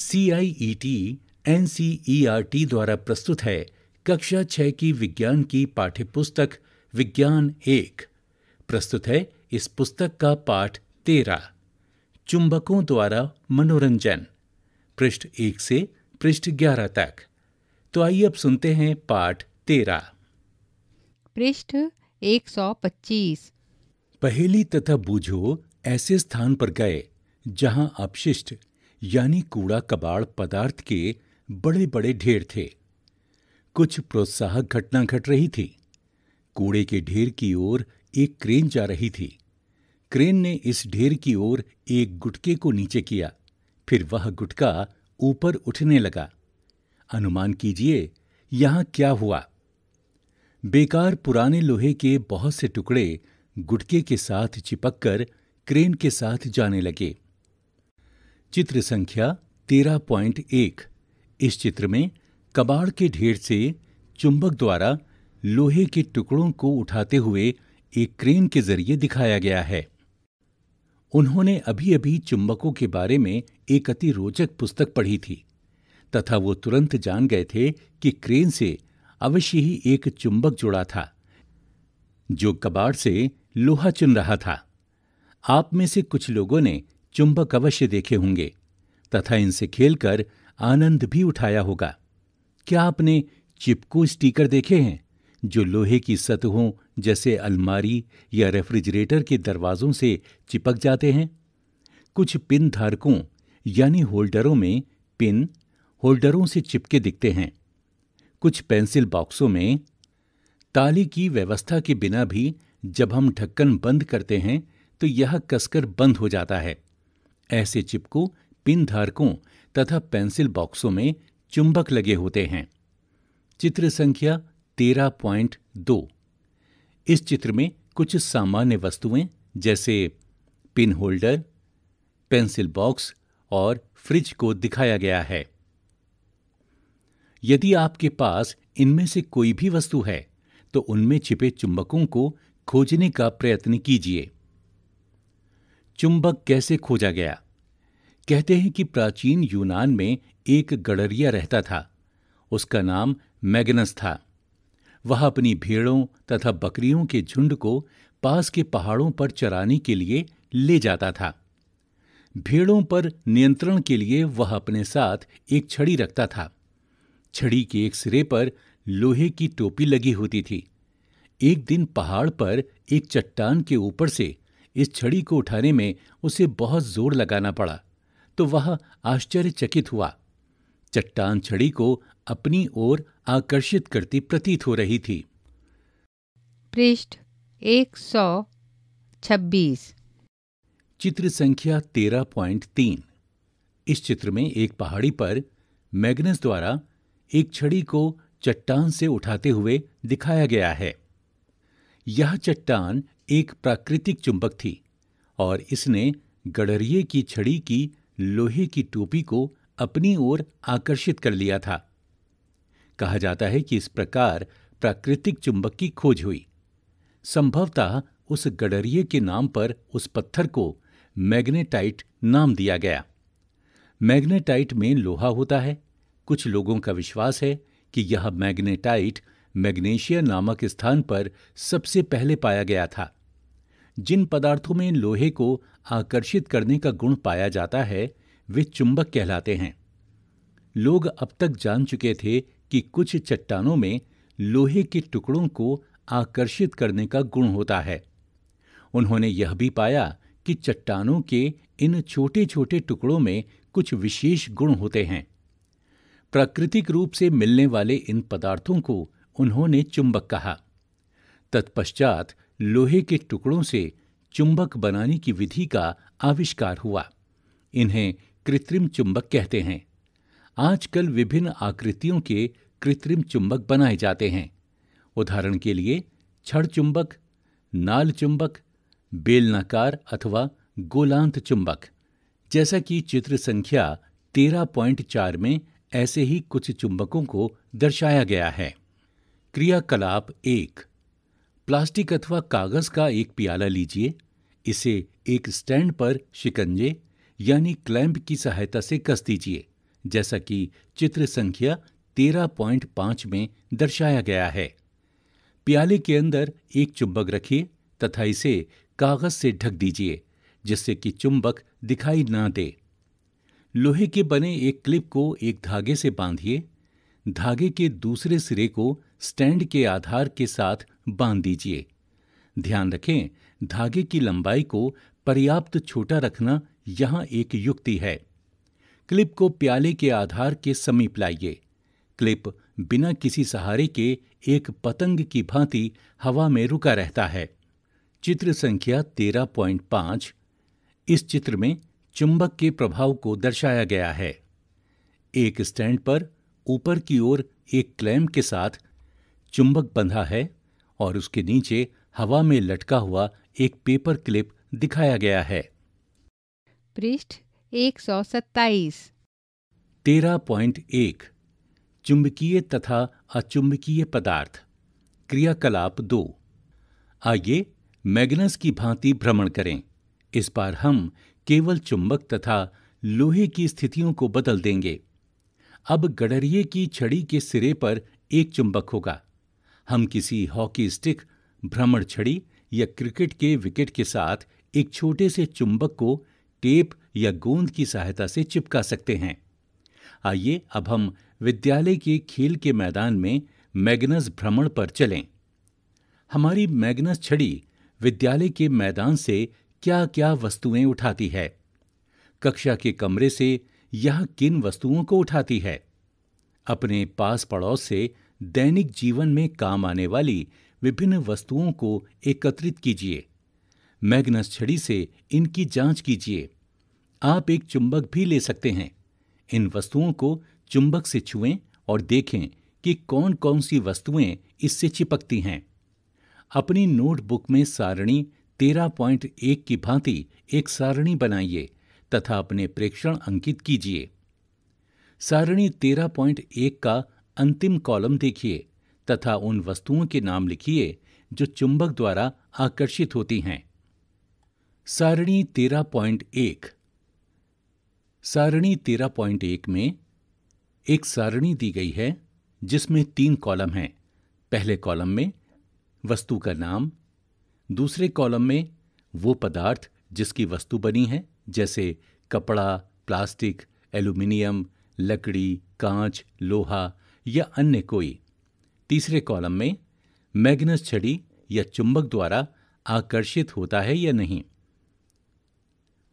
C I E T N C E R T द्वारा प्रस्तुत है कक्षा छह की विज्ञान की पाठ्य पुस्तक विज्ञान एक प्रस्तुत है इस पुस्तक का पाठ तेरह चुंबकों द्वारा मनोरंजन पृष्ठ एक से पृष्ठ ग्यारह तक तो आइए अब सुनते हैं पाठ तेरह पृष्ठ एक सौ पच्चीस पहेली तथा बूझो ऐसे स्थान पर गए जहां अपशिष्ट यानी कूड़ा कबाड़ पदार्थ के बड़े बड़े ढेर थे कुछ प्रोत्साहक घटना घट गट रही थी कूड़े के ढेर की ओर एक क्रेन जा रही थी क्रेन ने इस ढेर की ओर एक गुटके को नीचे किया फिर वह गुटका ऊपर उठने लगा अनुमान कीजिए यहां क्या हुआ बेकार पुराने लोहे के बहुत से टुकड़े गुटके के साथ चिपककर क्रेन के साथ जाने लगे चित्र संख्या तेरह पॉइंट एक इस चित्र में कबाड़ के ढेर से चुंबक द्वारा लोहे के टुकड़ों को उठाते हुए एक क्रेन के जरिए दिखाया गया है उन्होंने अभी अभी चुंबकों के बारे में एक अति रोचक पुस्तक पढ़ी थी तथा वो तुरंत जान गए थे कि क्रेन से अवश्य ही एक चुंबक जुड़ा था जो कबाड़ से लोहा चुन रहा था आप में से कुछ लोगों ने चुंबक अवश्य देखे होंगे तथा इनसे खेलकर आनंद भी उठाया होगा क्या आपने चिपको स्टीकर देखे हैं जो लोहे की सतहों जैसे अलमारी या रेफ्रिजरेटर के दरवाजों से चिपक जाते हैं कुछ पिन धारकों यानी होल्डरों में पिन होल्डरों से चिपके दिखते हैं कुछ पेंसिल बॉक्सों में ताली की व्यवस्था के बिना भी जब हम ढक्कन बंद करते हैं तो यह कसकर बंद हो जाता है ऐसे चिपकू पिन धारकों तथा पेंसिल बॉक्सों में चुंबक लगे होते हैं चित्र संख्या तेरह पॉइंट दो इस चित्र में कुछ सामान्य वस्तुएं जैसे पिन होल्डर पेंसिल बॉक्स और फ्रिज को दिखाया गया है यदि आपके पास इनमें से कोई भी वस्तु है तो उनमें छिपे चुंबकों को खोजने का प्रयत्न कीजिए चुंबक कैसे खोजा गया कहते हैं कि प्राचीन यूनान में एक गडरिया रहता था उसका नाम मैगनस था वह अपनी भेड़ों तथा बकरियों के झुंड को पास के पहाड़ों पर चराने के लिए ले जाता था भेड़ों पर नियंत्रण के लिए वह अपने साथ एक छड़ी रखता था छड़ी के एक सिरे पर लोहे की टोपी लगी होती थी एक दिन पहाड़ पर एक चट्टान के ऊपर से इस छड़ी को उठाने में उसे बहुत जोर लगाना पड़ा तो वह आश्चर्यचकित हुआ चट्टान छड़ी को अपनी ओर आकर्षित करती प्रतीत हो रही थी पृष्ठ एक सौ छब्बीस चित्र संख्या तेरह पॉइंट तीन इस चित्र में एक पहाड़ी पर मैग्नस द्वारा एक छड़ी को चट्टान से उठाते हुए दिखाया गया है यह चट्टान एक प्राकृतिक चुंबक थी और इसने गडरिये की छड़ी की लोहे की टोपी को अपनी ओर आकर्षित कर लिया था कहा जाता है कि इस प्रकार प्राकृतिक चुंबक की खोज हुई संभवतः उस गडरिये के नाम पर उस पत्थर को मैग्नेटाइट नाम दिया गया मैग्नेटाइट में लोहा होता है कुछ लोगों का विश्वास है कि यह मैग्नेटाइट मैग्नेशिया नामक स्थान पर सबसे पहले पाया गया था जिन पदार्थों में लोहे को आकर्षित करने का गुण पाया जाता है वे चुंबक कहलाते हैं लोग अब तक जान चुके थे कि कुछ चट्टानों में लोहे के टुकड़ों को आकर्षित करने का गुण होता है उन्होंने यह भी पाया कि चट्टानों के इन छोटे छोटे टुकड़ों में कुछ विशेष गुण होते हैं प्राकृतिक रूप से मिलने वाले इन पदार्थों को उन्होंने चुंबक कहा तत्पश्चात लोहे के टुकड़ों से चुंबक बनाने की विधि का आविष्कार हुआ इन्हें कृत्रिम चुंबक कहते हैं आजकल विभिन्न आकृतियों के कृत्रिम चुंबक बनाए जाते हैं उदाहरण के लिए छड़ चुंबक नाल चुंबक बेलनाकार अथवा गोलांत चुंबक जैसा कि चित्र संख्या तेरह चार में ऐसे ही कुछ चुंबकों को दर्शाया गया है क्रियाकलाप एक प्लास्टिक अथवा कागज़ का एक प्याला लीजिए इसे एक स्टैंड पर शिकंजे यानी क्लैंप की सहायता से कस दीजिए जैसा कि चित्र संख्या तेरह पॉइंट पांच में दर्शाया गया है प्याले के अंदर एक चुंबक रखिए तथा इसे कागज से ढक दीजिए जिससे कि चुंबक दिखाई ना दे लोहे के बने एक क्लिप को एक धागे से बांधिए धागे के दूसरे सिरे को स्टैंड के आधार के साथ बांध दीजिए ध्यान रखें धागे की लंबाई को पर्याप्त छोटा रखना यहां एक युक्ति है क्लिप को प्याले के आधार के समीप लाइए क्लिप बिना किसी सहारे के एक पतंग की भांति हवा में रुका रहता है चित्र संख्या तेरह पांच इस चित्र में चुंबक के प्रभाव को दर्शाया गया है एक स्टैंड पर ऊपर की ओर एक क्लैम के साथ चुंबक बंधा है और उसके नीचे हवा में लटका हुआ एक पेपर क्लिप दिखाया गया है पृष्ठ एक सौ सत्ताईस तेरह पॉइंट एक चुंबकीय तथा अचुंबकीय पदार्थ क्रियाकलाप दो आइए मैग्नस की भांति भ्रमण करें इस बार हम केवल चुंबक तथा लोहे की स्थितियों को बदल देंगे अब गडरिये की छड़ी के सिरे पर एक चुंबक होगा हम किसी हॉकी स्टिक भ्रमण छड़ी या क्रिकेट के विकेट के साथ एक छोटे से चुंबक को टेप या गोंद की सहायता से चिपका सकते हैं आइए अब हम विद्यालय के खेल के मैदान में मैग्नस भ्रमण पर चलें हमारी मैग्नस छड़ी विद्यालय के मैदान से क्या क्या वस्तुएं उठाती है कक्षा के कमरे से यह किन वस्तुओं को उठाती है अपने पास पड़ोस से दैनिक जीवन में काम आने वाली विभिन्न वस्तुओं को एकत्रित कीजिए मैग्नस छड़ी से इनकी जांच कीजिए आप एक चुंबक भी ले सकते हैं इन वस्तुओं को चुंबक से छुएं और देखें कि कौन कौन सी वस्तुएं इससे चिपकती हैं अपनी नोटबुक में सारणी तेरह पॉइंट एक की भांति एक सारणी बनाइए तथा अपने प्रेक्षण अंकित कीजिए सारणी तेरह पॉइंट एक का अंतिम कॉलम देखिए तथा उन वस्तुओं के नाम लिखिए जो चुंबक द्वारा आकर्षित होती हैं सारणी तेरह पॉइंट एक सारणी तेरह पॉइंट एक में एक सारणी दी गई है जिसमें तीन कॉलम हैं पहले कॉलम में वस्तु का नाम दूसरे कॉलम में वो पदार्थ जिसकी वस्तु बनी है जैसे कपड़ा प्लास्टिक एल्यूमिनियम लकड़ी कांच लोहा या अन्य कोई तीसरे कॉलम में मैग्नस छड़ी या चुंबक द्वारा आकर्षित होता है या नहीं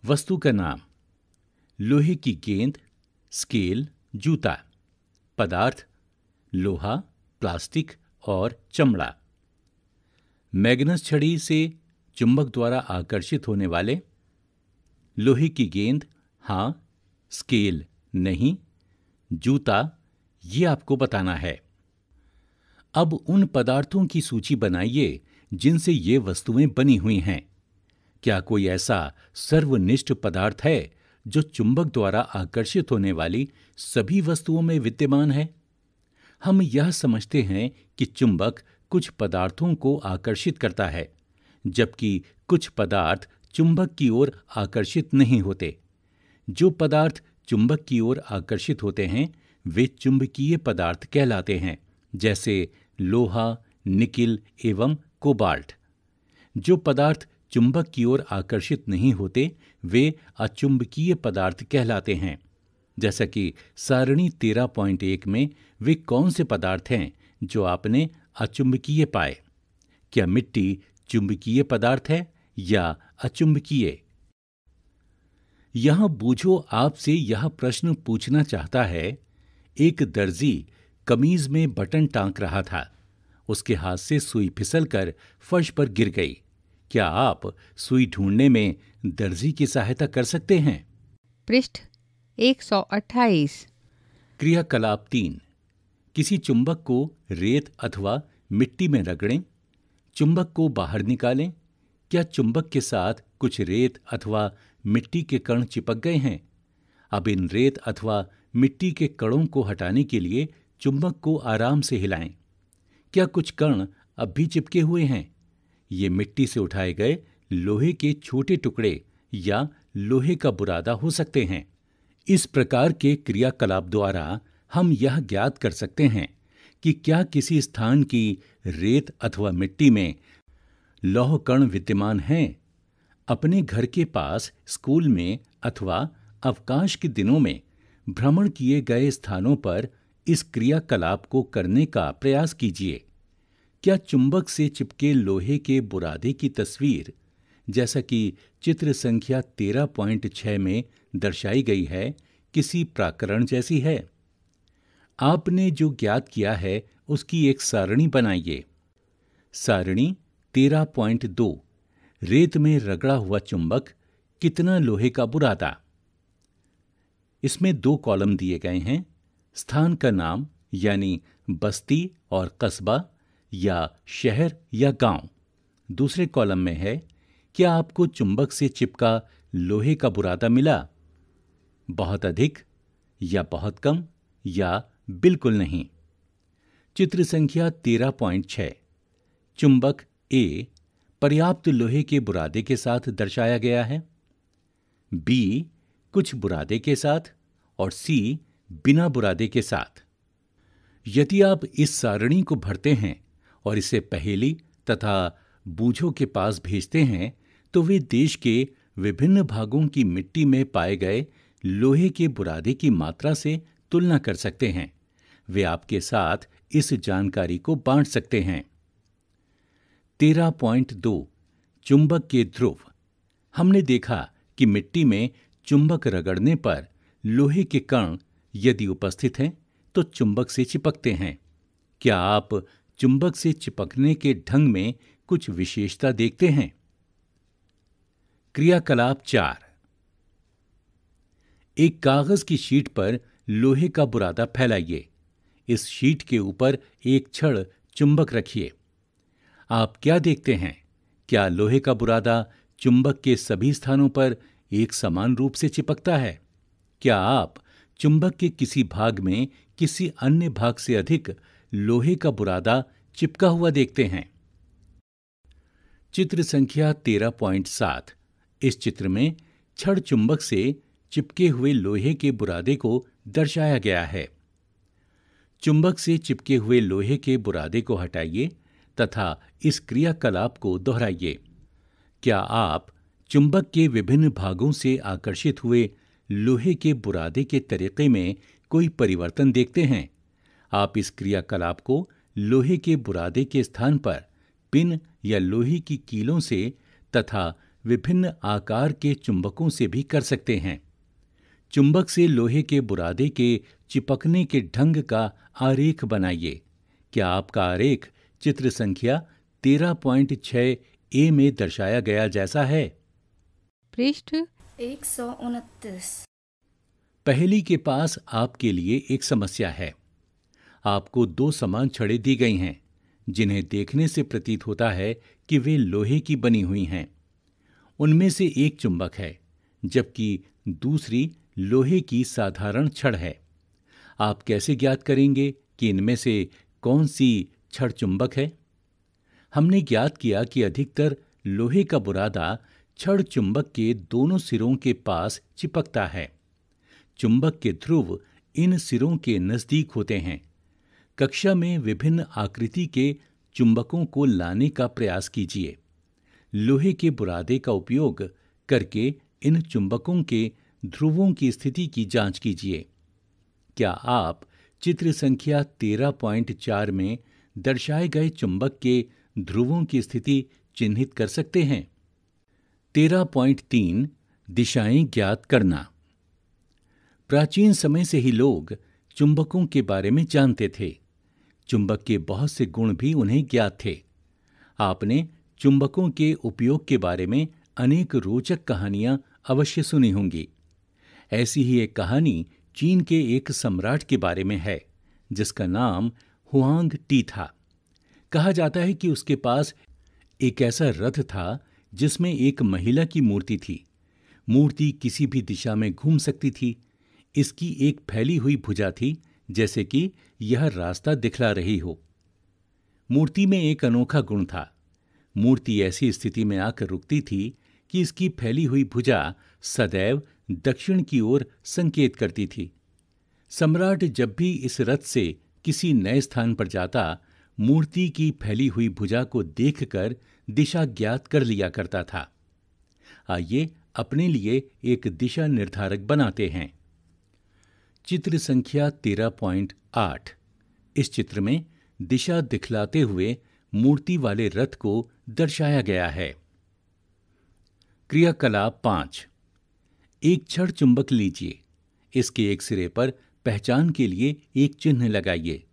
वस्तु का नाम लोहे की गेंद स्केल जूता पदार्थ लोहा प्लास्टिक और चमड़ा मैग्नस छड़ी से चुंबक द्वारा आकर्षित होने वाले लोहे की गेंद हां स्केल नहीं जूता ये आपको बताना है अब उन पदार्थों की सूची बनाइए जिनसे ये वस्तुएं बनी हुई हैं क्या कोई ऐसा सर्वनिष्ठ पदार्थ है जो चुंबक द्वारा आकर्षित होने वाली सभी वस्तुओं में विद्यमान है हम यह समझते हैं कि चुंबक कुछ पदार्थों को आकर्षित करता है जबकि कुछ पदार्थ चुंबक की ओर आकर्षित नहीं होते जो पदार्थ चुंबक की ओर आकर्षित होते हैं वे चुंबकीय पदार्थ कहलाते हैं जैसे लोहा निकिल एवं कोबाल्ट जो पदार्थ चुंबक की ओर आकर्षित नहीं होते वे अचुंबकीय पदार्थ कहलाते हैं जैसा कि सारणी तेरह पॉइंट एक में वे कौन से पदार्थ हैं जो आपने अचुंबकीय पाए क्या मिट्टी चुंबकीय पदार्थ है या अचुंबकीय यहां बूझो आपसे यह प्रश्न पूछना चाहता है एक दर्जी कमीज में बटन टांक रहा था उसके हाथ से सुई फिसलकर फर्श पर गिर गई क्या आप सुई ढूंढने में दर्जी की सहायता कर सकते हैं पृष्ठ 128 क्रियाकलाप तीन किसी चुंबक को रेत अथवा मिट्टी में रगड़ें चुंबक को बाहर निकालें क्या चुंबक के साथ कुछ रेत अथवा मिट्टी के कण चिपक गए हैं अब इन रेत अथवा मिट्टी के कणों को हटाने के लिए चुंबक को आराम से हिलाएं। क्या कुछ कण अब भी चिपके हुए हैं ये मिट्टी से उठाए गए लोहे के छोटे टुकड़े या लोहे का बुरादा हो सकते हैं इस प्रकार के क्रियाकलाप द्वारा हम यह ज्ञात कर सकते हैं कि क्या किसी स्थान की रेत अथवा मिट्टी में लौह कण विद्यमान हैं अपने घर के पास स्कूल में अथवा अवकाश के दिनों में भ्रमण किए गए स्थानों पर इस क्रियाकलाप को करने का प्रयास कीजिए क्या चुंबक से चिपके लोहे के बुरादे की तस्वीर जैसा कि चित्र संख्या तेरह पॉइंट छह में दर्शाई गई है किसी प्राकरण जैसी है आपने जो ज्ञात किया है उसकी एक सारणी बनाइए सारणी तेरह पॉइंट दो रेत में रगड़ा हुआ चुंबक कितना लोहे का बुरादा इसमें दो कॉलम दिए गए हैं स्थान का नाम यानी बस्ती और कस्बा या शहर या गांव। दूसरे कॉलम में है क्या आपको चुंबक से चिपका लोहे का बुरादा मिला बहुत अधिक या बहुत कम या बिल्कुल नहीं चित्र संख्या तेरह पॉइंट छ चुंबक ए पर्याप्त लोहे के बुरादे के साथ दर्शाया गया है बी कुछ बुरादे के साथ और सी बिना बुरादे के साथ यदि आप इस सारणी को भरते हैं और इसे पहेली तथा बूझों के पास भेजते हैं तो वे देश के विभिन्न भागों की मिट्टी में पाए गए लोहे के बुरादे की मात्रा से तुलना कर सकते हैं वे आपके साथ इस जानकारी को बांट सकते हैं तेरह पॉइंट दो चुंबक के ध्रुव हमने देखा कि मिट्टी में चुंबक रगड़ने पर लोहे के कण यदि उपस्थित हैं तो चुंबक से चिपकते हैं क्या आप चुंबक से चिपकने के ढंग में कुछ विशेषता देखते हैं क्रियाकलाप चार एक कागज की शीट पर लोहे का बुरादा फैलाइए इस शीट के ऊपर एक छड़ चुंबक रखिए आप क्या देखते हैं क्या लोहे का बुरादा चुंबक के सभी स्थानों पर एक समान रूप से चिपकता है क्या आप चुंबक के किसी भाग में किसी अन्य भाग से अधिक लोहे का बुरादा चिपका हुआ देखते हैं चित्र संख्या तेरह सात इस चित्र में छड़ चुंबक से चिपके हुए लोहे के बुरादे को दर्शाया गया है चुंबक से चिपके हुए लोहे के बुरादे को हटाइए तथा इस क्रियाकलाप को दोहराइए क्या आप चुंबक के विभिन्न भागों से आकर्षित हुए लोहे के बुरादे के तरीके में कोई परिवर्तन देखते हैं आप इस क्रियाकलाप को लोहे के बुरादे के स्थान पर पिन या लोहे की कीलों से तथा विभिन्न आकार के चुंबकों से भी कर सकते हैं चुंबक से लोहे के बुरादे के चिपकने के ढंग का आरेख बनाइए क्या आपका आरेख चित्र संख्या तेरह पॉइंट छः ए में दर्शाया गया जैसा है पृष्ठ एक सौ उनतीस के पास आपके लिए एक समस्या है आपको दो समान छड़े दी गई हैं जिन्हें देखने से प्रतीत होता है कि वे लोहे की बनी हुई हैं उनमें से एक चुंबक है जबकि दूसरी लोहे की साधारण छड़ है आप कैसे ज्ञात करेंगे कि इनमें से कौन सी छड़ चुंबक है हमने ज्ञात किया कि अधिकतर लोहे का बुरादा छड़ चुंबक के दोनों सिरों के पास चिपकता है चुंबक के ध्रुव इन सिरों के नज़दीक होते हैं कक्षा में विभिन्न आकृति के चुंबकों को लाने का प्रयास कीजिए लोहे के बुरादे का उपयोग करके इन चुंबकों के ध्रुवों की स्थिति की जांच कीजिए क्या आप चित्र संख्या तेरह चार में दर्शाए गए चुंबक के ध्रुवों की स्थिति चिन्हित कर सकते हैं तेरह पॉइंट तीन दिशाएं ज्ञात करना प्राचीन समय से ही लोग चुंबकों के बारे में जानते थे चुंबक के बहुत से गुण भी उन्हें ज्ञात थे आपने चुंबकों के उपयोग के बारे में अनेक रोचक कहानियां अवश्य सुनी होंगी ऐसी ही एक कहानी चीन के एक सम्राट के बारे में है जिसका नाम हुआंग टी था कहा जाता है कि उसके पास एक ऐसा रथ था जिसमें एक महिला की मूर्ति थी मूर्ति किसी भी दिशा में घूम सकती थी इसकी एक फैली हुई भुजा थी जैसे कि यह रास्ता दिखला रही हो मूर्ति में एक अनोखा गुण था मूर्ति ऐसी स्थिति में आकर रुकती थी कि इसकी फैली हुई भुजा सदैव दक्षिण की ओर संकेत करती थी सम्राट जब भी इस रथ से किसी नए स्थान पर जाता मूर्ति की फैली हुई भुजा को देखकर दिशा ज्ञात कर लिया करता था आइए अपने लिए एक दिशा निर्धारक बनाते हैं चित्र संख्या तेरह आठ इस चित्र में दिशा दिखलाते हुए मूर्ति वाले रथ को दर्शाया गया है क्रियाकला पांच एक छड़ चुंबक लीजिए इसके एक सिरे पर पहचान के लिए एक चिन्ह लगाइए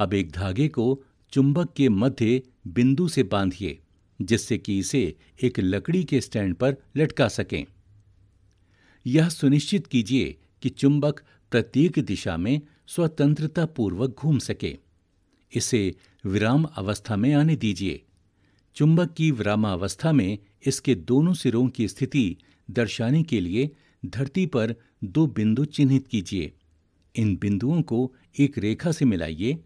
अब एक धागे को चुंबक के मध्य बिंदु से बांधिए जिससे कि इसे एक लकड़ी के स्टैंड पर लटका सकें यह सुनिश्चित कीजिए कि चुंबक प्रत्येक दिशा में स्वतंत्रता पूर्वक घूम सके इसे विराम अवस्था में आने दीजिए चुंबक की विरामावस्था में इसके दोनों सिरों की स्थिति दर्शाने के लिए धरती पर दो बिंदु चिन्हित कीजिए इन बिंदुओं को एक रेखा से मिलाइए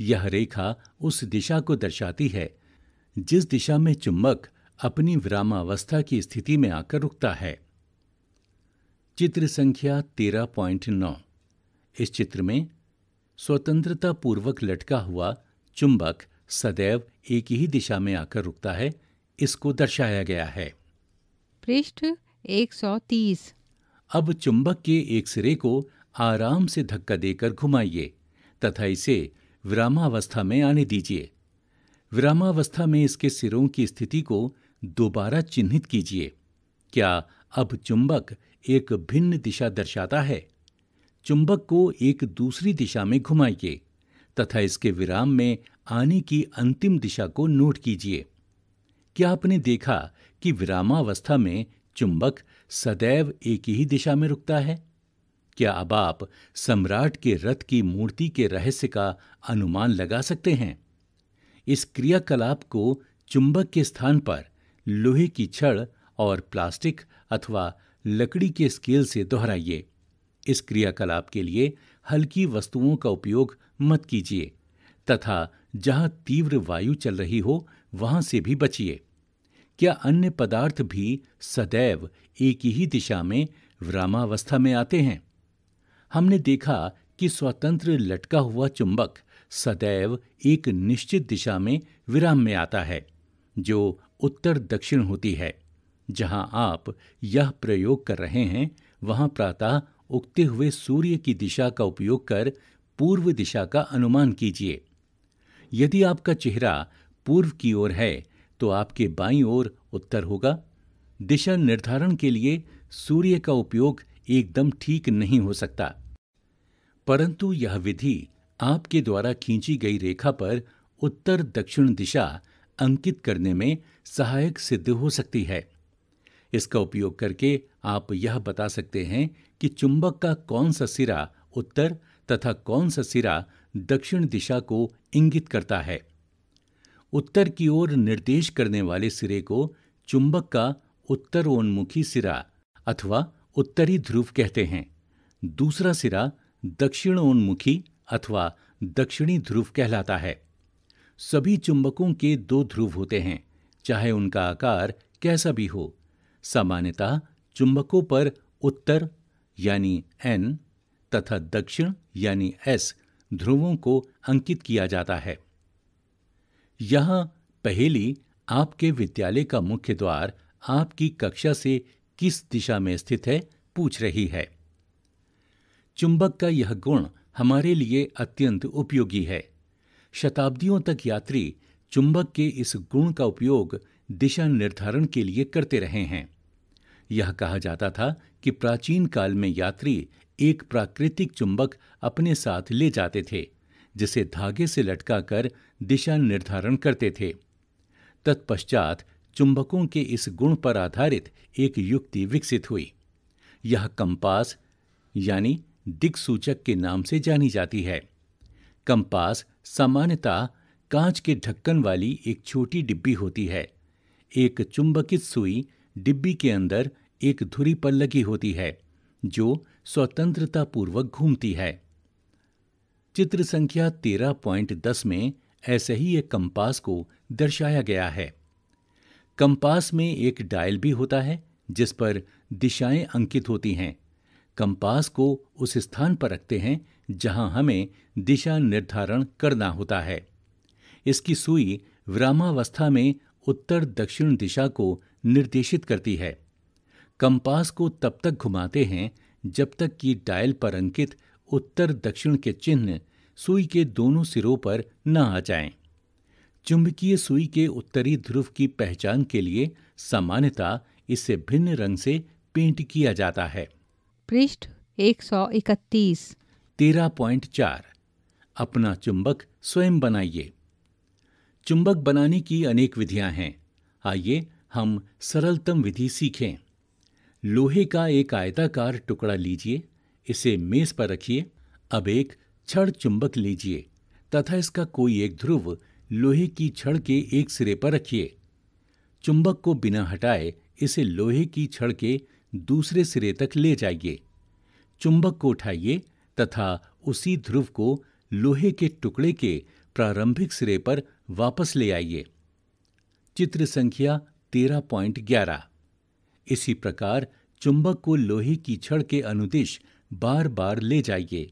यह रेखा उस दिशा को दर्शाती है जिस दिशा में चुंबक अपनी विरामावस्था की स्थिति में आकर रुकता है चित्र संख्या तेरह पॉइंट नौ इस चित्र में स्वतंत्रता पूर्वक लटका हुआ चुंबक सदैव एक ही दिशा में आकर रुकता है इसको दर्शाया गया है पृष्ठ 130 अब चुंबक के एक सिरे को आराम से धक्का देकर घुमाइए तथा इसे विरामावस्था में आने दीजिए विरामावस्था में इसके सिरों की स्थिति को दोबारा चिन्हित कीजिए क्या अब चुंबक एक भिन्न दिशा दर्शाता है चुंबक को एक दूसरी दिशा में घुमाइए तथा इसके विराम में आने की अंतिम दिशा को नोट कीजिए क्या आपने देखा कि विरामावस्था में चुंबक सदैव एक ही दिशा में रुकता है क्या अब आप सम्राट के रथ की मूर्ति के रहस्य का अनुमान लगा सकते हैं इस क्रियाकलाप को चुंबक के स्थान पर लोहे की छड़ और प्लास्टिक अथवा लकड़ी के स्केल से दोहराइए इस क्रियाकलाप के लिए हल्की वस्तुओं का उपयोग मत कीजिए तथा जहां तीव्र वायु चल रही हो वहां से भी बचिए क्या अन्य पदार्थ भी सदैव एक ही दिशा में व्रामावस्था में आते हैं हमने देखा कि स्वतंत्र लटका हुआ चुंबक सदैव एक निश्चित दिशा में विराम में आता है जो उत्तर दक्षिण होती है जहां आप यह प्रयोग कर रहे हैं वहां प्रातः उगते हुए सूर्य की दिशा का उपयोग कर पूर्व दिशा का अनुमान कीजिए यदि आपका चेहरा पूर्व की ओर है तो आपके बाईं ओर उत्तर होगा दिशा निर्धारण के लिए सूर्य का उपयोग एकदम ठीक नहीं हो सकता परंतु यह विधि आपके द्वारा खींची गई रेखा पर उत्तर दक्षिण दिशा अंकित करने में सहायक सिद्ध हो सकती है इसका उपयोग करके आप यह बता सकते हैं कि चुंबक का कौन सा सिरा उत्तर तथा कौन सा सिरा दक्षिण दिशा को इंगित करता है उत्तर की ओर निर्देश करने वाले सिरे को चुंबक का उत्तरोन्मुखी सिरा अथवा उत्तरी ध्रुव कहते हैं दूसरा सिरा दक्षिणोन्मुखी अथवा दक्षिणी ध्रुव कहलाता है सभी चुंबकों के दो ध्रुव होते हैं चाहे उनका आकार कैसा भी हो सामान्यतः चुंबकों पर उत्तर यानी एन तथा दक्षिण यानी एस ध्रुवों को अंकित किया जाता है यह पहेली आपके विद्यालय का मुख्य द्वार आपकी कक्षा से किस दिशा में स्थित है पूछ रही है चुंबक का यह गुण हमारे लिए अत्यंत उपयोगी है शताब्दियों तक यात्री चुंबक के इस गुण का उपयोग दिशा निर्धारण के लिए करते रहे हैं यह कहा जाता था कि प्राचीन काल में यात्री एक प्राकृतिक चुंबक अपने साथ ले जाते थे जिसे धागे से लटकाकर दिशा निर्धारण करते थे तत्पश्चात चुंबकों के इस गुण पर आधारित एक युक्ति विकसित हुई यह कंपास यानी दिक्सूचक के नाम से जानी जाती है कंपास सामान्यतः कांच के ढक्कन वाली एक छोटी डिब्बी होती है एक चुंबकित सुई डिब्बी के अंदर एक धुरी पर लगी होती है जो स्वतंत्रतापूर्वक घूमती है चित्र संख्या तेरह दस में ऐसे ही एक कंपास को दर्शाया गया है कंपास में एक डायल भी होता है जिस पर दिशाएं अंकित होती हैं कंपास को उस स्थान पर रखते हैं जहां हमें दिशा निर्धारण करना होता है इसकी सुई विरामावस्था में उत्तर दक्षिण दिशा को निर्देशित करती है कंपास को तब तक घुमाते हैं जब तक कि डायल पर अंकित उत्तर दक्षिण के चिन्ह सुई के दोनों सिरों पर न आ जाएं। चुंबकीय सुई के उत्तरी ध्रुव की पहचान के लिए सामान्यतः इसे भिन्न रंग से पेंट किया जाता है पृष्ठ इकतीस तेरह पॉइंट चार अपना चुंबक स्वयं बनाइए चुंबक बनाने की अनेक विधियां हैं आइए हम सरलतम विधि सीखें लोहे का एक आयताकार टुकड़ा लीजिए इसे मेज पर रखिए अब एक छड़ चुंबक लीजिए तथा इसका कोई एक ध्रुव लोहे की छड़ के एक सिरे पर रखिए चुंबक को बिना हटाए इसे लोहे की छड़ के दूसरे सिरे तक ले जाइए चुंबक को उठाइए तथा उसी ध्रुव को लोहे के टुकड़े के प्रारंभिक सिरे पर वापस ले आइए चित्र संख्या तेरह पॉइंट ग्यारह इसी प्रकार चुंबक को लोहे की छड़ के अनुदिश बार बार ले जाइए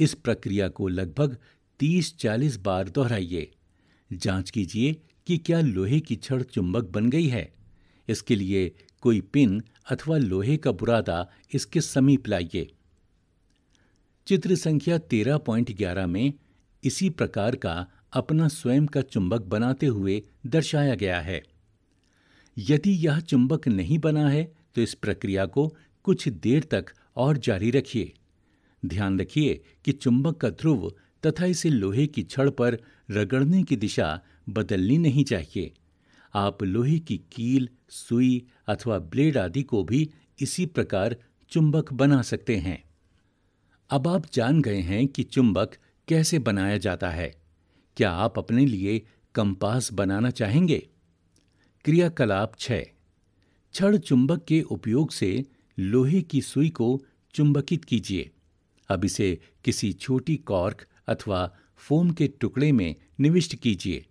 इस प्रक्रिया को लगभग तीस चालीस बार दोहराइए जांच कीजिए कि क्या लोहे की छड़ चुंबक बन गई है इसके लिए कोई पिन अथवा लोहे का बुरादा इसके समीप लाइए चित्र संख्या तेरह ग्यारह में इसी प्रकार का अपना स्वयं का चुंबक बनाते हुए दर्शाया गया है यदि यह चुंबक नहीं बना है तो इस प्रक्रिया को कुछ देर तक और जारी रखिए ध्यान रखिए कि चुंबक का ध्रुव तथा इसे लोहे की छड़ पर रगड़ने की दिशा बदलनी नहीं चाहिए आप लोहे की कील सुई अथवा ब्लेड आदि को भी इसी प्रकार चुंबक बना सकते हैं अब आप जान गए हैं कि चुंबक कैसे बनाया जाता है क्या आप अपने लिए कंपास बनाना चाहेंगे क्रियाकलाप छः छड़ चुंबक के उपयोग से लोहे की सुई को चुंबकित कीजिए अब इसे किसी छोटी कॉर्क अथवा फोम के टुकड़े में निविष्ट कीजिए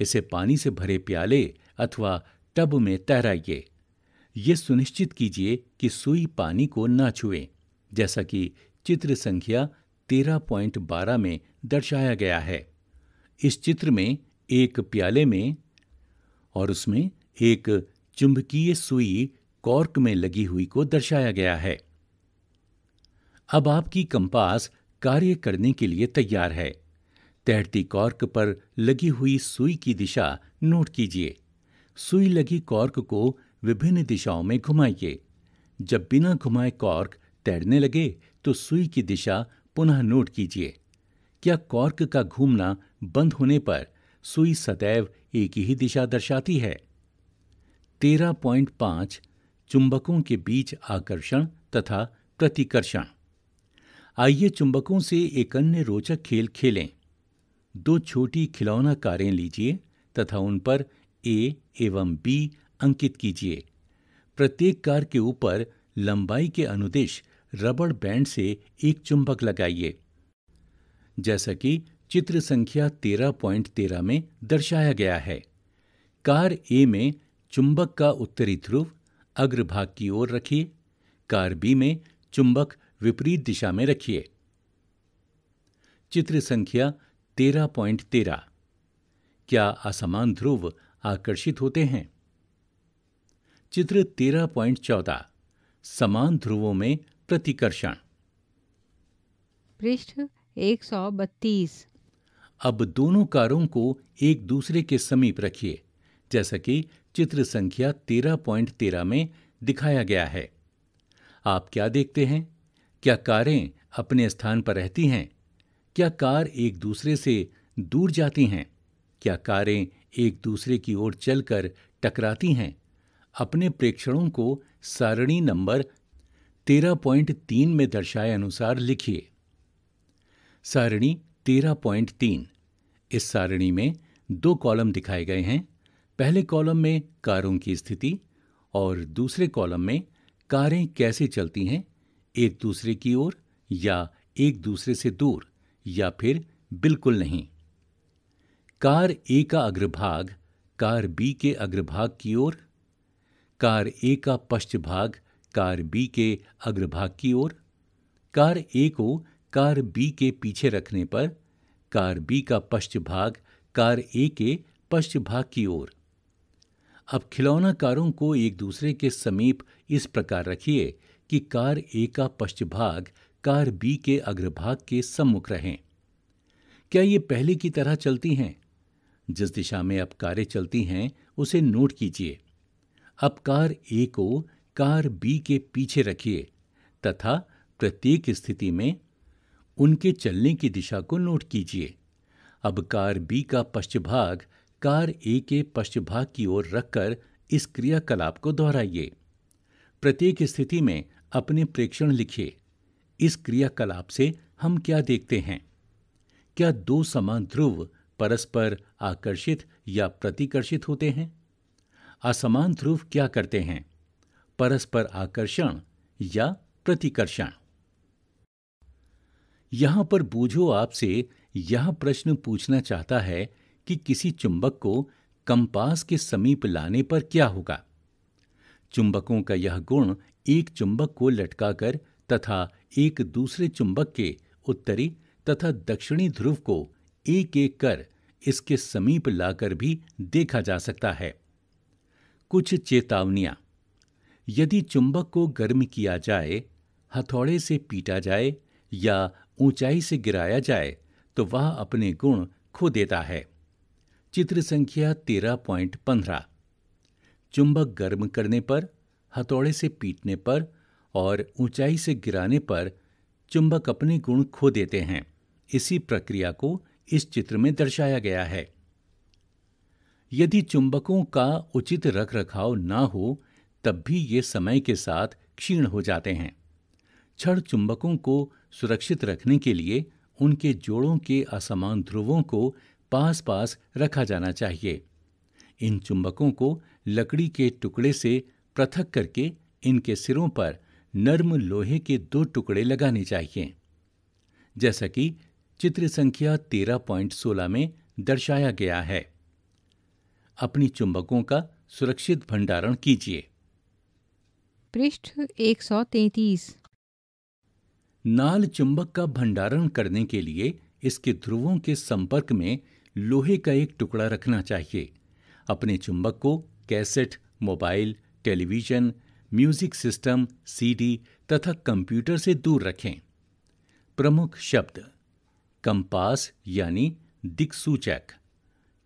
इसे पानी से भरे प्याले अथवा टब में तैराइए ये सुनिश्चित कीजिए कि सुई पानी को ना छुए जैसा कि चित्र संख्या तेरह बारह में दर्शाया गया है इस चित्र में एक प्याले में और उसमें एक चुंबकीय सुई कॉर्क में लगी हुई को दर्शाया गया है अब आपकी कंपास कार्य करने के लिए तैयार है तैरती कॉर्क पर लगी हुई सुई की दिशा नोट कीजिए सुई लगी कॉर्क को विभिन्न दिशाओं में घुमाइए जब बिना घुमाए कॉर्क तैरने लगे तो सुई की दिशा पुनः नोट कीजिए क्या कॉर्क का घूमना बंद होने पर सुई सदैव एक ही दिशा दर्शाती है तेरह पॉइंट पांच चुंबकों के बीच आकर्षण तथा प्रतिकर्षण आइए चुंबकों से एक अन्य रोचक खेल खेलें दो छोटी खिलौना कारें लीजिए तथा उन पर ए एवं बी अंकित कीजिए प्रत्येक कार के ऊपर लंबाई के अनुदेश रबड़ बैंड से एक चुंबक लगाइए जैसा कि चित्र संख्या तेरह तेरह में दर्शाया गया है कार ए में चुंबक का उत्तरी ध्रुव अग्रभाग की ओर रखिए कार बी में चुंबक विपरीत दिशा में रखिए चित्र संख्या तेरह पॉइंट तेरह क्या असमान ध्रुव आकर्षित होते हैं चित्र तेरह पॉइंट चौदह समान ध्रुवों में प्रतिकर्षण पृष्ठ एक सौ बत्तीस अब दोनों कारों को एक दूसरे के समीप रखिए जैसा कि चित्र संख्या तेरह पॉइंट तेरह में दिखाया गया है आप क्या देखते हैं क्या कारें अपने स्थान पर रहती हैं क्या कार एक दूसरे से दूर जाती हैं क्या कारें एक दूसरे की ओर चलकर टकराती हैं अपने प्रेक्षणों को सारणी नंबर 13.3 में दर्शाए अनुसार लिखिए सारणी 13.3 इस सारणी में दो कॉलम दिखाए गए हैं पहले कॉलम में कारों की स्थिति और दूसरे कॉलम में कारें कैसे चलती हैं एक दूसरे की ओर या एक दूसरे से दूर या फिर बिल्कुल नहीं कार ए का अग्रभाग कार बी के अग्रभाग की ओर कार ए का भाग कार बी के अग्रभाग की ओर कार ए को कार बी के पीछे रखने पर कार बी का भाग कार ए के पश्चभाग की ओर अब खिलौना कारों को एक दूसरे के समीप इस प्रकार रखिए कि कार ए का भाग कार बी के अग्रभाग के सम्मुख रहें क्या ये पहले की तरह चलती हैं जिस दिशा में अब कारें चलती हैं उसे नोट कीजिए अब कार ए को कार बी के पीछे रखिए तथा प्रत्येक स्थिति में उनके चलने की दिशा को नोट कीजिए अब कार बी का पश्चभाग कार ए के पश्चभाग की ओर रखकर इस क्रियाकलाप को दोहराइए प्रत्येक स्थिति में अपने प्रेक्षण लिखिए इस क्रियाकलाप से हम क्या देखते हैं क्या दो समान ध्रुव परस्पर आकर्षित या प्रतिकर्षित होते हैं असमान ध्रुव क्या करते हैं परस्पर आकर्षण या प्रतिकर्षण यहां पर बूझो आपसे यह प्रश्न पूछना चाहता है कि किसी चुंबक को कंपास के समीप लाने पर क्या होगा चुंबकों का यह गुण एक चुंबक को लटकाकर तथा एक दूसरे चुंबक के उत्तरी तथा दक्षिणी ध्रुव को एक एक कर इसके समीप लाकर भी देखा जा सकता है कुछ चेतावनियां यदि चुंबक को गर्म किया जाए हथौड़े से पीटा जाए या ऊंचाई से गिराया जाए तो वह अपने गुण खो देता है चित्र संख्या तेरह पॉइंट पंद्रह चुंबक गर्म करने पर हथौड़े से पीटने पर और ऊंचाई से गिराने पर चुंबक अपने गुण खो देते हैं इसी प्रक्रिया को इस चित्र में दर्शाया गया है यदि चुंबकों का उचित रख रखाव ना हो तब भी ये समय के साथ क्षीण हो जाते हैं क्षण चुंबकों को सुरक्षित रखने के लिए उनके जोड़ों के असमान ध्रुवों को पास पास रखा जाना चाहिए इन चुंबकों को लकड़ी के टुकड़े से पृथक करके इनके सिरों पर नर्म लोहे के दो टुकड़े लगाने चाहिए जैसा कि चित्र संख्या तेरह पॉइंट सोलह में दर्शाया गया है अपनी चुंबकों का सुरक्षित भंडारण कीजिए पृष्ठ 133 नाल चुंबक का भंडारण करने के लिए इसके ध्रुवों के संपर्क में लोहे का एक टुकड़ा रखना चाहिए अपने चुंबक को cassette mobile television music system CD तथा कंप्यूटर से दूर रखें प्रमुख शब्द कंपास यानी दिक्सूचक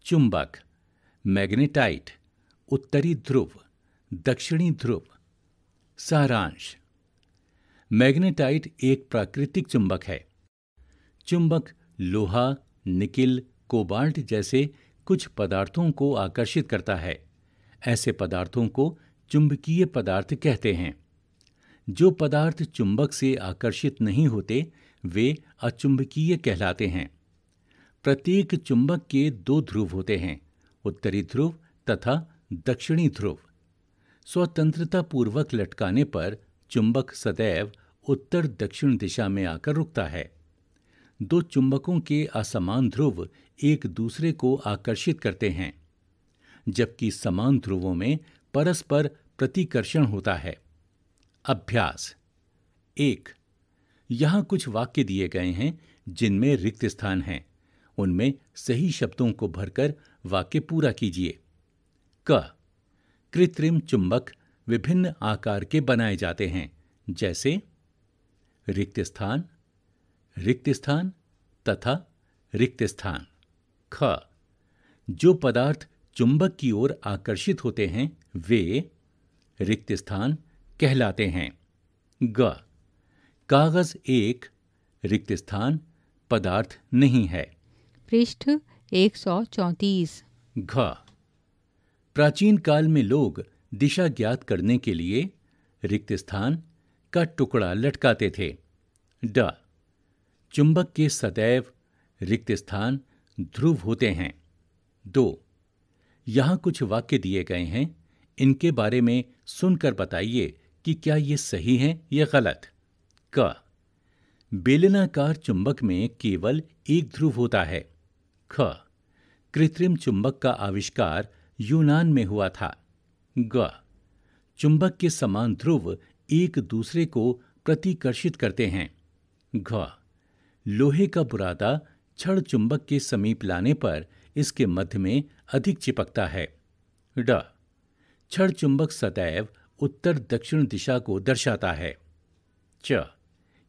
चुंबक मैग्नेटाइट उत्तरी ध्रुव दक्षिणी ध्रुव सारांश मैग्नेटाइट एक प्राकृतिक चुंबक है चुंबक लोहा निकिल कोबाल्ट जैसे कुछ पदार्थों को आकर्षित करता है ऐसे पदार्थों को चुंबकीय पदार्थ कहते हैं जो पदार्थ चुंबक से आकर्षित नहीं होते वे अचुंबकीय कहलाते हैं प्रत्येक चुंबक के दो ध्रुव होते हैं उत्तरी ध्रुव तथा दक्षिणी ध्रुव स्वतंत्रता पूर्वक लटकाने पर चुंबक सदैव उत्तर दक्षिण दिशा में आकर रुकता है दो चुंबकों के असमान ध्रुव एक दूसरे को आकर्षित करते हैं जबकि समान ध्रुवों में परस्पर प्रतिकर्षण होता है अभ्यास एक यहां कुछ वाक्य दिए गए हैं जिनमें रिक्त स्थान हैं उनमें सही शब्दों को भरकर वाक्य पूरा कीजिए क कृत्रिम चुंबक विभिन्न आकार के बनाए जाते हैं जैसे रिक्त स्थान रिक्त स्थान तथा रिक्त स्थान ख जो पदार्थ चुंबक की ओर आकर्षित होते हैं वे रिक्त स्थान कहलाते हैं ग कागज एक रिक्त स्थान पदार्थ नहीं है पृष्ठ एक सौ चौतीस घ प्राचीन काल में लोग दिशा ज्ञात करने के लिए रिक्त स्थान का टुकड़ा लटकाते थे ड चुंबक के सदैव रिक्त स्थान ध्रुव होते हैं दो यहाँ कुछ वाक्य दिए गए हैं इनके बारे में सुनकर बताइए कि क्या ये सही हैं या गलत क बेलनाकार चुंबक में केवल एक ध्रुव होता है ख कृत्रिम चुंबक का आविष्कार यूनान में हुआ था ग चुंबक के समान ध्रुव एक दूसरे को प्रतिकर्षित करते हैं घ लोहे का बुरादा छड़ चुंबक के समीप लाने पर इसके मध्य में अधिक चिपकता है ड क्षण चुंबक सदैव उत्तर दक्षिण दिशा को दर्शाता है च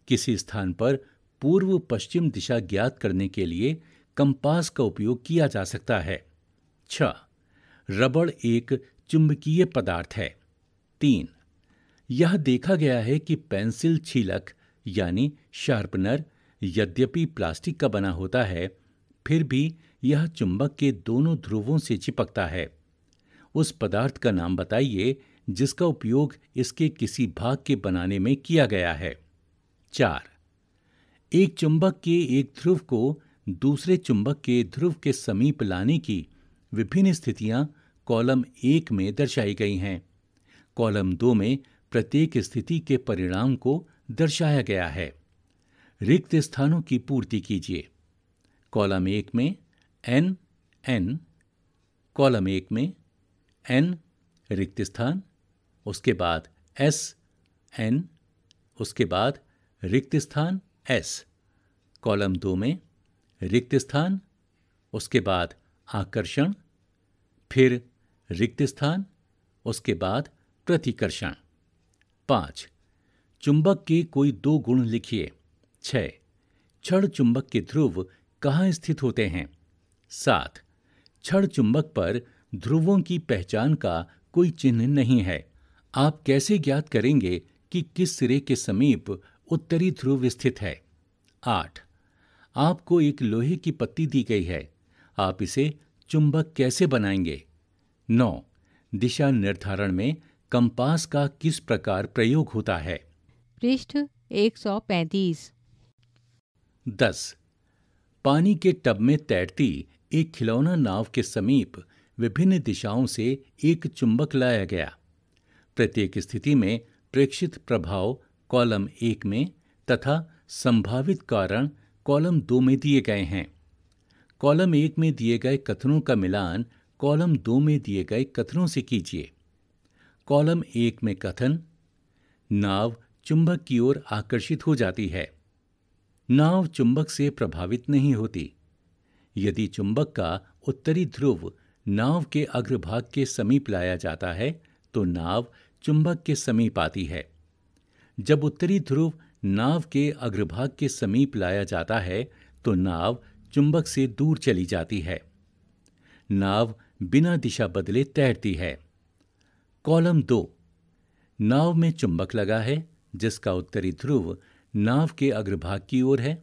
किसी स्थान पर पूर्व पश्चिम दिशा ज्ञात करने के लिए कंपास का उपयोग किया जा सकता है छ रबड़ एक चुंबकीय पदार्थ है तीन यह देखा गया है कि पेंसिल छीलक यानी शार्पनर यद्यपि प्लास्टिक का बना होता है फिर भी यह चुंबक के दोनों ध्रुवों से चिपकता है उस पदार्थ का नाम बताइए जिसका उपयोग इसके किसी भाग के बनाने में किया गया है चार एक चुंबक के एक ध्रुव को दूसरे चुंबक के ध्रुव के समीप लाने की विभिन्न स्थितियां कॉलम एक में दर्शाई गई हैं कॉलम दो में प्रत्येक स्थिति के परिणाम को दर्शाया गया है रिक्त स्थानों की पूर्ति कीजिए कॉलम एक में एन एन कॉलम एक में एन रिक्त स्थान उसके बाद एस एन उसके बाद रिक्त स्थान एस कॉलम दो में रिक्त स्थान उसके बाद आकर्षण फिर रिक्त स्थान उसके बाद प्रतिकर्षण पाँच चुंबक के कोई दो गुण लिखिए छः छड़ चुंबक के ध्रुव कहाँ स्थित होते हैं सात छड़ चुंबक पर ध्रुवों की पहचान का कोई चिन्ह नहीं है आप कैसे ज्ञात करेंगे कि किस सिरे के समीप उत्तरी ध्रुव स्थित है आठ आपको एक लोहे की पत्ती दी गई है आप इसे चुंबक कैसे बनाएंगे नौ दिशा निर्धारण में कंपास का किस प्रकार प्रयोग होता है पृष्ठ 135 दस पानी के टब में तैरती एक खिलौना नाव के समीप विभिन्न दिशाओं से एक चुंबक लाया गया प्रत्येक स्थिति में प्रेक्षित प्रभाव कॉलम एक में तथा संभावित कारण कॉलम दो में दिए गए हैं कॉलम एक में दिए गए कथनों का मिलान कॉलम दो में दिए गए कथनों से कीजिए कॉलम एक में कथन नाव चुंबक की ओर आकर्षित हो जाती है नाव चुंबक से प्रभावित नहीं होती यदि चुंबक का उत्तरी ध्रुव नाव के अग्रभाग के समीप लाया जाता है तो नाव चुंबक के समीप आती है जब उत्तरी ध्रुव नाव के अग्रभाग के समीप लाया जाता है तो नाव चुंबक से दूर चली जाती है नाव बिना दिशा बदले तैरती है कॉलम दो नाव में चुंबक लगा है जिसका उत्तरी ध्रुव नाव के अग्रभाग की ओर है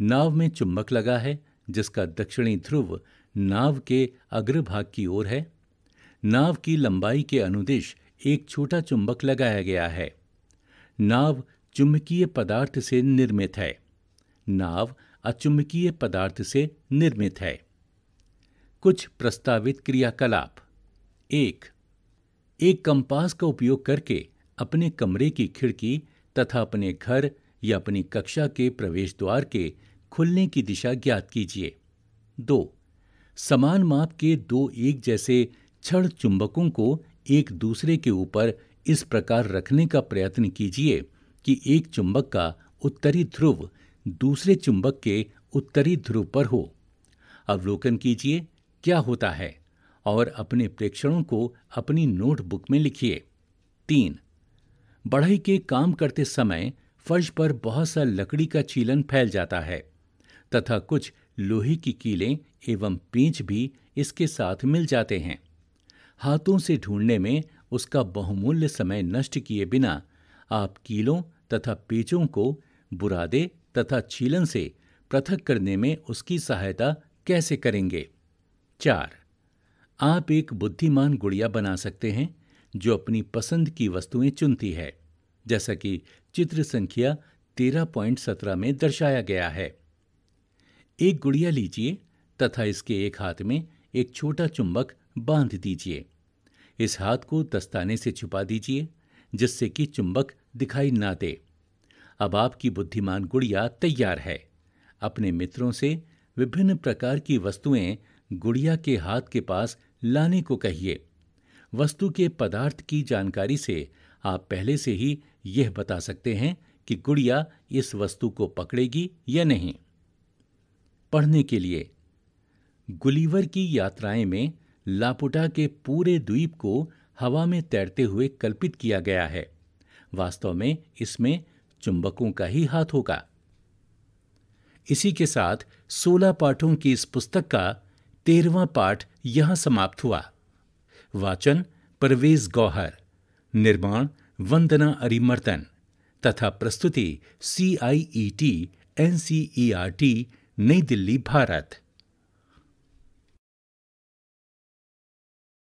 नाव में चुंबक लगा है जिसका दक्षिणी ध्रुव नाव के अग्रभाग की ओर है नाव की लंबाई के अनुदेश एक छोटा चुंबक लगाया गया है नाव चुंबकीय पदार्थ से निर्मित है नाव अचुंबकीय पदार्थ से निर्मित है कुछ प्रस्तावित क्रियाकलाप एक एक कंपास का उपयोग करके अपने कमरे की खिड़की तथा अपने घर या अपनी कक्षा के प्रवेश द्वार के खुलने की दिशा ज्ञात कीजिए दो समान माप के दो एक जैसे क्षण चुंबकों को एक दूसरे के ऊपर इस प्रकार रखने का प्रयत्न कीजिए कि एक चुंबक का उत्तरी ध्रुव दूसरे चुंबक के उत्तरी ध्रुव पर हो अवलोकन कीजिए क्या होता है और अपने प्रेक्षणों को अपनी नोटबुक में लिखिए तीन बढ़ई के काम करते समय फर्श पर बहुत सा लकड़ी का चीलन फैल जाता है तथा कुछ लोहे की कीलें एवं पींच भी इसके साथ मिल जाते हैं हाथों से ढूंढने में उसका बहुमूल्य समय नष्ट किए बिना आप कीलों तथा पेचों को बुरादे तथा छीलन से पृथक करने में उसकी सहायता कैसे करेंगे चार आप एक बुद्धिमान गुड़िया बना सकते हैं जो अपनी पसंद की वस्तुएं चुनती है जैसा कि चित्र संख्या तेरह पॉइंट सत्रह में दर्शाया गया है एक गुड़िया लीजिए तथा इसके एक हाथ में एक छोटा चुंबक बांध दीजिए इस हाथ को दस्ताने से छुपा दीजिए जिससे कि चुंबक दिखाई ना दे अब आपकी बुद्धिमान गुड़िया तैयार है अपने मित्रों से विभिन्न प्रकार की वस्तुएं गुड़िया के हाथ के पास लाने को कहिए वस्तु के पदार्थ की जानकारी से आप पहले से ही यह बता सकते हैं कि गुड़िया इस वस्तु को पकड़ेगी या नहीं पढ़ने के लिए गुलीवर की यात्राएं में लापुटा के पूरे द्वीप को हवा में तैरते हुए कल्पित किया गया है वास्तव में इसमें चुंबकों का ही हाथ होगा इसी के साथ सोलह पाठों की इस पुस्तक का तेरवा पाठ यहां समाप्त हुआ वाचन परवेज गौहर निर्माण वंदना अरिमर्दन तथा प्रस्तुति C I E T N C E R T New Delhi Bharat